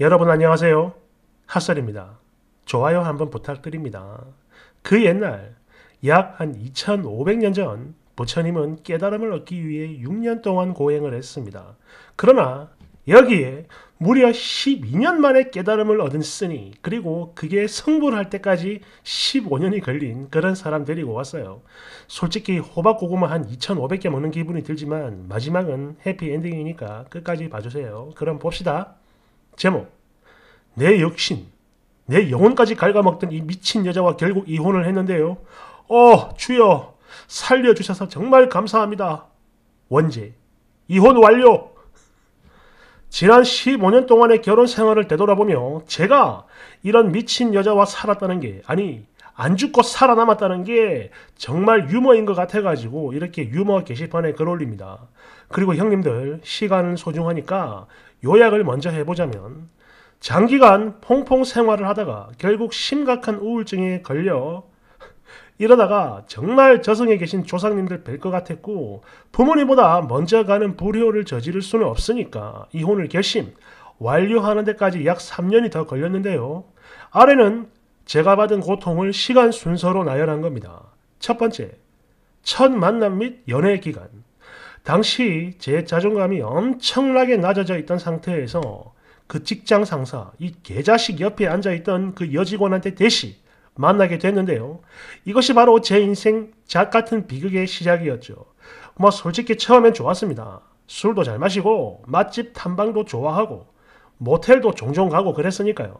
여러분 안녕하세요. 핫설입니다. 좋아요 한번 부탁드립니다. 그 옛날 약 한 2500년 전 부처님은 깨달음을 얻기 위해 6년 동안 고행을 했습니다. 그러나 여기에 무려 12년 만에 깨달음을 얻은 스니 그리고 그게 성불할 때까지 15년이 걸린 그런 사람 데리고 왔어요. 솔직히 호박고구마 한 2,500개 먹는 기분이 들지만 마지막은 해피엔딩이니까 끝까지 봐주세요. 그럼 봅시다. 제목 내 역신 내 영혼까지 갉아먹던 이 미친 여자와 결국 이혼을 했는데요. 어 주여 살려주셔서 정말 감사합니다. 원제 이혼 완료 지난 15년 동안의 결혼 생활을 되돌아보며 제가 이런 미친 여자와 살았다는 게 아니 안 죽고 살아남았다는 게 정말 유머인 것 같아가지고 이렇게 유머 게시판에 글 올립니다. 그리고 형님들 시간은 소중하니까 요약을 먼저 해보자면 장기간 퐁퐁 생활을 하다가 결국 심각한 우울증에 걸려 이러다가 정말 저승에 계신 조상님들 뵐 것 같았고 부모님보다 먼저 가는 불효를 저지를 수는 없으니까 이혼을 결심 완료하는 데까지 약 3년이 더 걸렸는데요. 아래는 제가 받은 고통을 시간 순서로 나열한 겁니다. 첫 번째, 첫 만남 및 연애 기간 당시 제 자존감이 엄청나게 낮아져 있던 상태에서 그 직장 상사, 이 개자식 옆에 앉아있던 그 여직원한테 대시 만나게 됐는데요. 이것이 바로 제 인생 작 같은 비극의 시작이었죠. 뭐 솔직히 처음엔 좋았습니다. 술도 잘 마시고 맛집 탐방도 좋아하고 모텔도 종종 가고 그랬으니까요.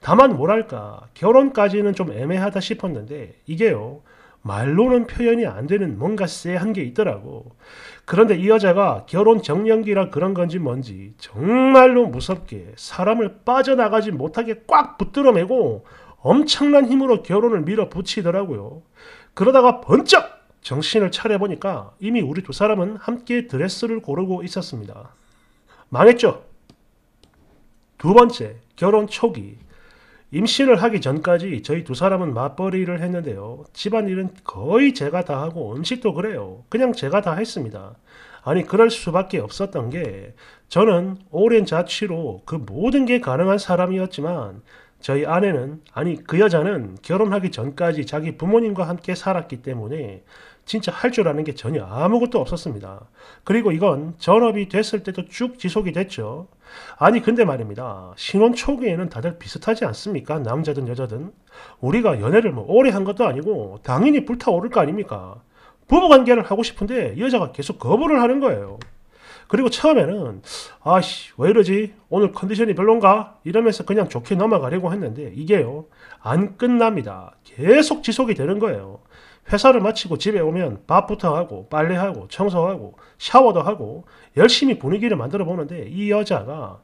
다만 뭐랄까 결혼까지는 좀 애매하다 싶었는데 이게요 말로는 표현이 안 되는 뭔가 쎄한 게 있더라고. 그런데 이 여자가 결혼 정년기라 그런 건지 뭔지 정말로 무섭게 사람을 빠져나가지 못하게 꽉 붙들어매고 엄청난 힘으로 결혼을 밀어붙이더라고요. 그러다가 번쩍 정신을 차려보니까 이미 우리 두 사람은 함께 드레스를 고르고 있었습니다. 망했죠? 두 번째, 결혼 초기. 임신을 하기 전까지 저희 두 사람은 맞벌이를 했는데요. 집안일은 거의 제가 다 하고 음식도 그래요. 그냥 제가 다 했습니다. 아니 그럴 수밖에 없었던 게 저는 오랜 자취로 그 모든 게 가능한 사람이었지만 저희 아내는 아니 그 여자는 결혼하기 전까지 자기 부모님과 함께 살았기 때문에 진짜 할 줄 아는 게 전혀 아무것도 없었습니다. 그리고 이건 전업이 됐을 때도 쭉 지속이 됐죠. 아니 근데 말입니다. 신혼 초기에는 다들 비슷하지 않습니까? 남자든 여자든 우리가 연애를 뭐 오래 한 것도 아니고 당연히 불타오를 거 아닙니까? 부부관계를 하고 싶은데 여자가 계속 거부를 하는 거예요. 그리고 처음에는 아씨 왜 이러지 오늘 컨디션이 별론가 이러면서 그냥 좋게 넘어가려고 했는데 이게요 안 끝납니다 계속 지속이 되는 거예요 회사를 마치고 집에 오면 밥부터 하고 빨래하고 청소하고 샤워도 하고 열심히 분위기를 만들어 보는데 이 여자가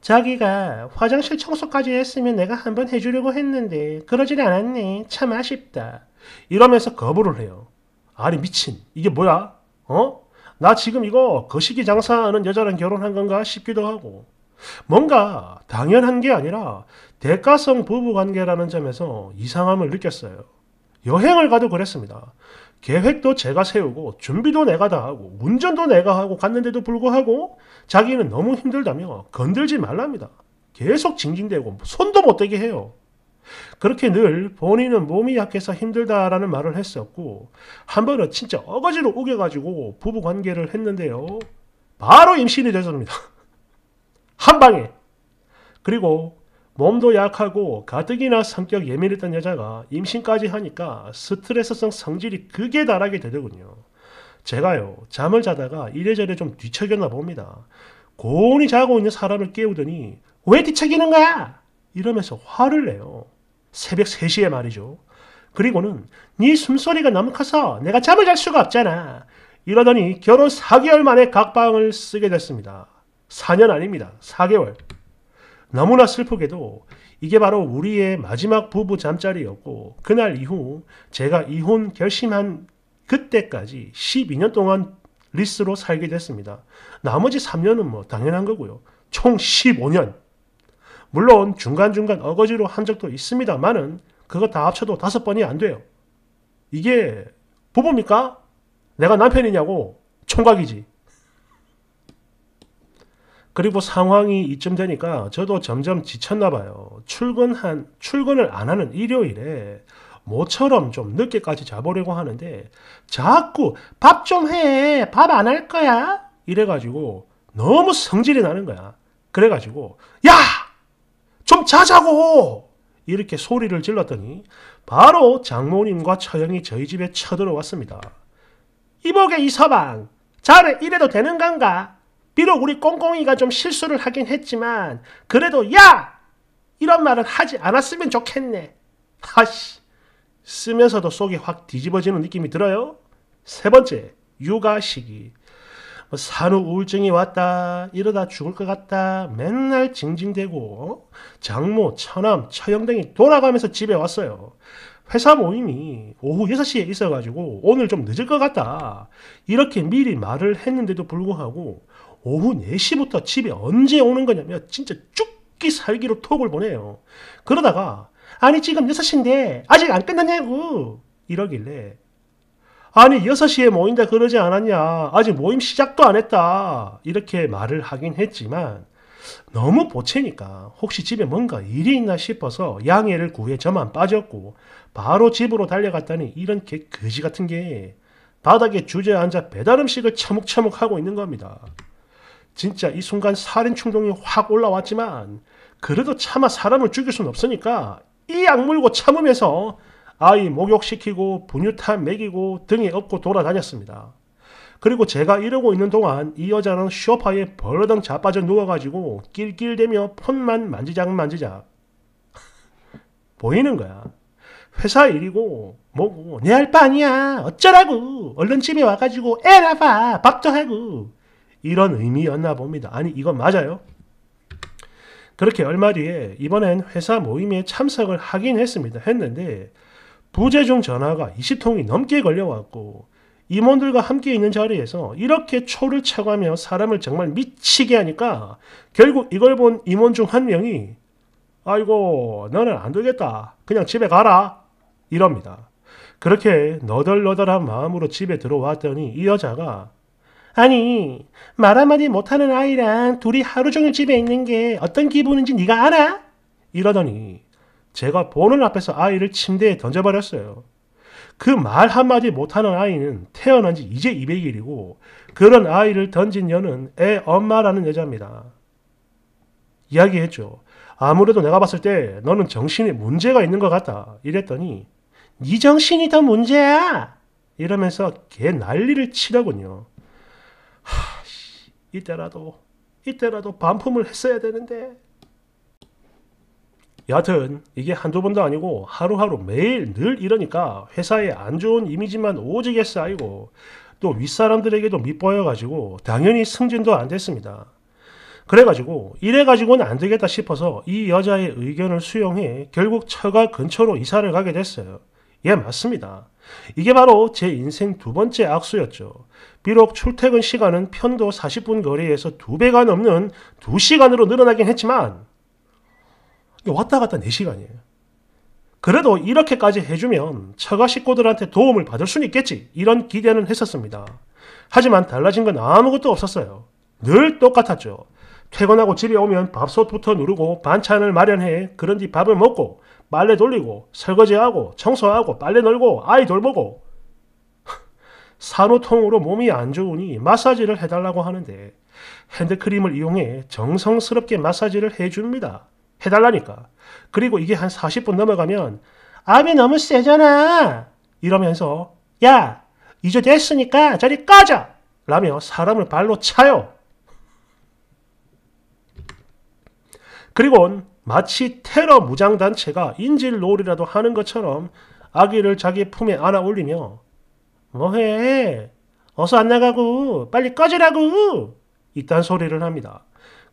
자기가 화장실 청소까지 했으면 내가 한번 해주려고 했는데 그러질 않았네 참 아쉽다 이러면서 거부를 해요 아니 미친 이게 뭐야 어? 나 지금 이거 거시기 장사하는 여자랑 결혼한 건가 싶기도 하고 뭔가 당연한 게 아니라 대가성 부부관계라는 점에서 이상함을 느꼈어요. 여행을 가도 그랬습니다. 계획도 제가 세우고 준비도 내가 다 하고 운전도 내가 하고 갔는데도 불구하고 자기는 너무 힘들다며 건들지 말랍니다. 계속 징징대고 손도 못 대게 해요. 그렇게 늘 본인은 몸이 약해서 힘들다라는 말을 했었고 한 번은 진짜 어거지로 우겨가지고 부부관계를 했는데요. 바로 임신이 됐습니다한 방에. 그리고 몸도 약하고 가뜩이나 성격 예민했던 여자가 임신까지 하니까 스트레스성 성질이 극에 달하게 되더군요. 제가요 잠을 자다가 이래저래 좀 뒤척였나 봅니다. 고온이 자고 있는 사람을 깨우더니 왜 뒤척이는 거야? 이러면서 화를 내요. 새벽 3시에 말이죠. 그리고는 네 숨소리가 너무 커서 내가 잠을 잘 수가 없잖아. 이러더니 결혼 4개월 만에 각방을 쓰게 됐습니다. 4년 아닙니다. 4개월. 너무나 슬프게도 이게 바로 우리의 마지막 부부 잠자리였고 그날 이후 제가 이혼 결심한 그때까지 12년 동안 리스로 살게 됐습니다. 나머지 3년은 뭐 당연한 거고요. 총 15년. 물론 중간중간 어거지로 한 적도 있습니다만은 그거 다 합쳐도 다섯 번이 안 돼요. 이게 부부입니까? 내가 남편이냐고 총각이지. 그리고 상황이 이쯤 되니까 저도 점점 지쳤나 봐요. 출근한 출근을 안 하는 일요일에 모처럼 좀 늦게까지 자보려고 하는데 자꾸 밥 좀 해. 밥 안 할 거야. 이래 가지고 너무 성질이 나는 거야. 그래 가지고 야, 좀 자자고! 이렇게 소리를 질렀더니 바로 장모님과 처형이 저희 집에 쳐들어왔습니다. 이복의 이 서방, 자네 이래도 되는 건가? 비록 우리 꽁꽁이가 좀 실수를 하긴 했지만 그래도 야! 이런 말은 하지 않았으면 좋겠네. 하씨, 쓰면서도 속이 확 뒤집어지는 느낌이 들어요. 세 번째, 육아 시기. 뭐 산후 우울증이 왔다 이러다 죽을 것 같다 맨날 징징대고 장모, 처남, 처형등이 돌아가면서 집에 왔어요. 회사 모임이 오후 6시에 있어가지고 오늘 좀 늦을 것 같다 이렇게 미리 말을 했는데도 불구하고 오후 4시부터 집에 언제 오는 거냐며 진짜 죽기 살기로 톡을 보내요. 그러다가 아니 지금 6시인데 아직 안 끝났냐고 이러길래 아니 6시에 모인다 그러지 않았냐 아직 모임 시작도 안 했다 이렇게 말을 하긴 했지만 너무 보채니까 혹시 집에 뭔가 일이 있나 싶어서 양해를 구해 저만 빠졌고 바로 집으로 달려갔다니 이런 개그지 같은 게 바닥에 주저앉아 배달 음식을 차묵차묵 하고 있는 겁니다. 진짜 이 순간 살인 충동이 확 올라왔지만 그래도 차마 사람을 죽일 순 없으니까 이 악물고 참으면서 아이 목욕시키고 분유탄 먹이고 등에 업고 돌아다녔습니다. 그리고 제가 이러고 있는 동안 이 여자는 쇼파에 벌러덩 자빠져 누워가지고 낄낄대며 폰만 만지작 만지작 보이는 거야. 회사 일이고 뭐고 내 할 바 아니야 어쩌라고 얼른 집에 와가지고 애 낳아 밥도 하고 이런 의미였나 봅니다. 아니 이건 맞아요? 그렇게 얼마 뒤에 이번엔 회사 모임에 참석을 하긴 했습니다. 했는데 부재중 전화가 20통이 넘게 걸려왔고 임원들과 함께 있는 자리에서 이렇게 초를 차고하며 사람을 정말 미치게 하니까 결국 이걸 본 임원 중 한 명이 아이고 너는 안 되겠다 그냥 집에 가라 이럽니다. 그렇게 너덜너덜한 마음으로 집에 들어왔더니 이 여자가 아니 말 한마디 못하는 아이랑 둘이 하루 종일 집에 있는 게 어떤 기분인지 네가 알아? 이러더니 제가 보는 앞에서 아이를 침대에 던져버렸어요. 그 말 한마디 못하는 아이는 태어난 지 이제 200일이고 그런 아이를 던진 여는 애 엄마라는 여자입니다. 이야기했죠. 아무래도 내가 봤을 때 너는 정신에 문제가 있는 것 같다. 이랬더니 네 정신이 더 문제야! 이러면서 개 난리를 치더군요. 하, 이때라도, 이때라도 반품을 했어야 되는데 여하튼 이게 한두 번도 아니고 하루하루 매일 늘 이러니까 회사에 안 좋은 이미지만 오지게 쌓이고 또 윗사람들에게도 밑보여가지고 당연히 승진도 안 됐습니다. 그래가지고 이래가지고는 안 되겠다 싶어서 이 여자의 의견을 수용해 결국 처가 근처로 이사를 가게 됐어요. 예, 맞습니다. 이게 바로 제 인생 두 번째 악수였죠. 비록 출퇴근 시간은 편도 40분 거리에서 두 배가 넘는 2시간으로 늘어나긴 했지만 왔다 갔다 4시간이에요. 그래도 이렇게까지 해주면 처가 식구들한테 도움을 받을 수는 있겠지 이런 기대는 했었습니다. 하지만 달라진 건 아무것도 없었어요. 늘 똑같았죠. 퇴근하고 집에 오면 밥솥부터 누르고 반찬을 마련해 그런 뒤 밥을 먹고 빨래 돌리고 설거지하고 청소하고 빨래 널고 아이 돌보고 산후통으로 몸이 안 좋으니 마사지를 해달라고 하는데 핸드크림을 이용해 정성스럽게 마사지를 해줍니다. 해달라니까. 그리고 이게 한 40분 넘어가면 암이 너무 세잖아 이러면서 야 이제 됐으니까 저리 꺼져 라며 사람을 발로 차요. 그리고 마치 테러 무장단체가 인질놀이라도 하는 것처럼 아기를 자기 품에 안아 올리며 뭐해 어서 안 나가고 빨리 꺼지라고 이딴 소리를 합니다.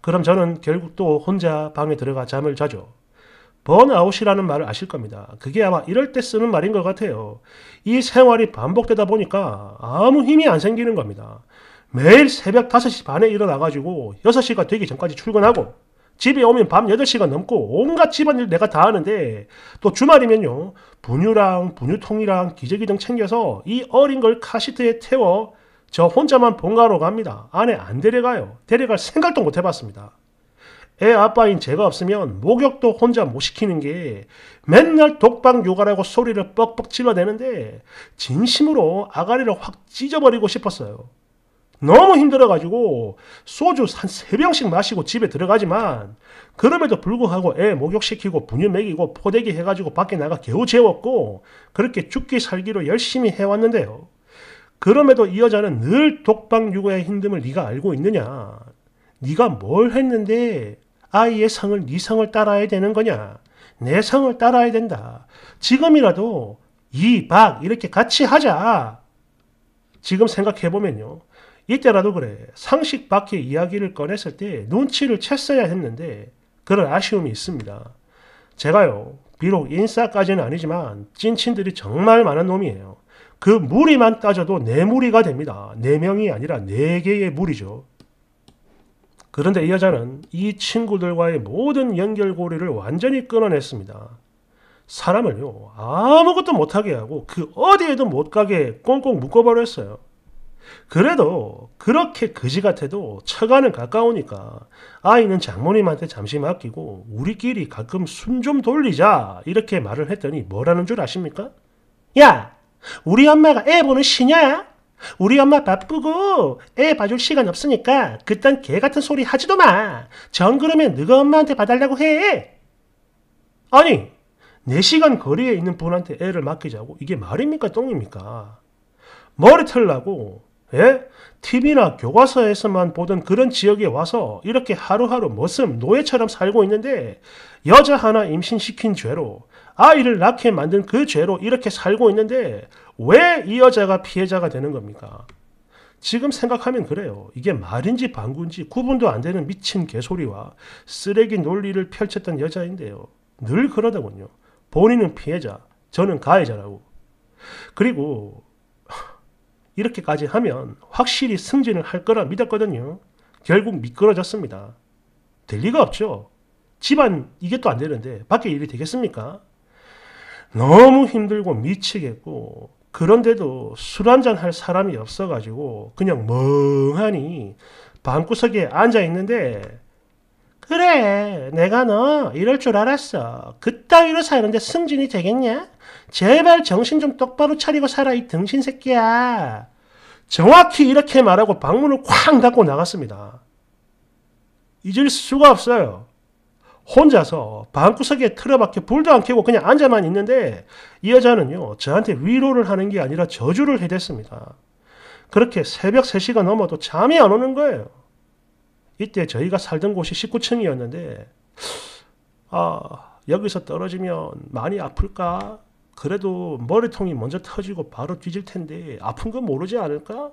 그럼 저는 결국 또 혼자 방에 들어가 잠을 자죠. 번아웃이라는 말을 아실 겁니다. 그게 아마 이럴 때 쓰는 말인 것 같아요. 이 생활이 반복되다 보니까 아무 힘이 안 생기는 겁니다. 매일 새벽 5시 반에 일어나가지고 6시가 되기 전까지 출근하고 집에 오면 밤 8시가 넘고 온갖 집안일 내가 다 하는데 또 주말이면요 분유랑 분유통이랑 기저귀 등 챙겨서 이 어린 걸 카시트에 태워 저 혼자만 본가로 갑니다. 아내 안 데려가요. 데려갈 생각도 못 해봤습니다. 애 아빠인 제가 없으면 목욕도 혼자 못 시키는 게 맨날 독방 육아라고 소리를 뻑뻑 질러대는데 진심으로 아가리를 확 찢어버리고 싶었어요. 너무 힘들어가지고 소주 한 세병씩 마시고 집에 들어가지만 그럼에도 불구하고 애 목욕시키고 분유 먹이고 포대기 해가지고 밖에 나가 겨우 재웠고 그렇게 죽기 살기로 열심히 해왔는데요. 그럼에도 이 여자는 늘 독방 육아의 힘듦을 네가 알고 있느냐? 네가 뭘 했는데 아이의 성을네성을 네 따라야 되는 거냐? 내성을 따라야 된다. 지금이라도 이 박 이렇게 같이 하자. 지금 생각해보면요. 이때라도 그래. 상식 밖의 이야기를 꺼냈을 때 눈치를 챘어야 했는데 그런 아쉬움이 있습니다. 제가요. 비록 인싸까지는 아니지만 찐친들이 정말 많은 놈이에요. 그 무리만 따져도 네 무리가 됩니다. 네 명이 아니라 네 개의 무리죠. 그런데 이 여자는 이 친구들과의 모든 연결고리를 완전히 끊어냈습니다. 사람을요, 아무것도 못하게 하고 그 어디에도 못 가게 꽁꽁 묶어버렸어요. 그래도 그렇게 그지 같아도 처가는 가까우니까 아이는 장모님한테 잠시 맡기고 우리끼리 가끔 숨 좀 돌리자 이렇게 말을 했더니 뭐라는 줄 아십니까? 야! 우리 엄마가 애 보는 시냐? 우리 엄마 바쁘고 애 봐줄 시간 없으니까 그딴 개같은 소리 하지도 마. 정 그러면 너가 엄마한테 봐달라고 해. 아니 4시간 거리에 있는 분한테 애를 맡기자고 이게 말입니까 똥입니까? 머리 털라고 예? TV나 교과서에서만 보던 그런 지역에 와서 이렇게 하루하루 머슴 노예처럼 살고 있는데 여자 하나 임신시킨 죄로 아이를 낳게 만든 그 죄로 이렇게 살고 있는데 왜 이 여자가 피해자가 되는 겁니까? 지금 생각하면 그래요. 이게 말인지 방구인지 구분도 안 되는 미친 개소리와 쓰레기 논리를 펼쳤던 여자인데요. 늘 그러더군요. 본인은 피해자, 저는 가해자라고. 그리고 이렇게까지 하면 확실히 승진을 할 거라 믿었거든요. 결국 미끄러졌습니다. 될 리가 없죠. 집안 이게 또 안 되는데 밖에 일이 되겠습니까? 너무 힘들고 미치겠고 그런데도 술 한 잔 할 사람이 없어가지고 그냥 멍하니 방구석에 앉아 있는데 그래 내가 너 이럴 줄 알았어 그따위로 사는데 승진이 되겠냐? 제발 정신 좀 똑바로 차리고 살아 이 등신 새끼야 정확히 이렇게 말하고 방문을 쾅 닫고 나갔습니다 잊을 수가 없어요 혼자서 방구석에 틀어박혀 불도 안 켜고 그냥 앉아만 있는데 이 여자는요 저한테 위로를 하는 게 아니라 저주를 해댔습니다 그렇게 새벽 3시가 넘어도 잠이 안 오는 거예요 이때 저희가 살던 곳이 19층이었는데 아 여기서 떨어지면 많이 아플까? 그래도 머리통이 먼저 터지고 바로 뒤질 텐데 아픈 거 모르지 않을까?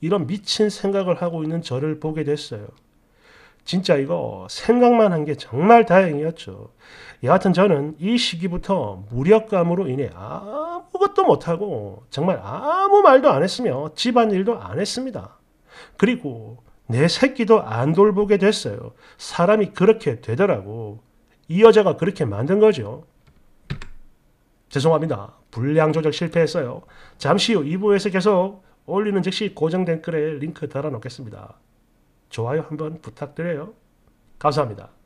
이런 미친 생각을 하고 있는 저를 보게 됐어요. 진짜 이거 생각만 한 게 정말 다행이었죠. 여하튼 저는 이 시기부터 무력감으로 인해 아무것도 못하고 정말 아무 말도 안 했으며 집안일도 안 했습니다. 그리고 내 새끼도 안 돌보게 됐어요. 사람이 그렇게 되더라고. 이 여자가 그렇게 만든 거죠. 죄송합니다. 불량 조절 실패했어요. 잠시 후 2부에서 계속 올리는 즉시 고정 댓글에 링크 달아놓겠습니다. 좋아요 한번 부탁드려요. 감사합니다.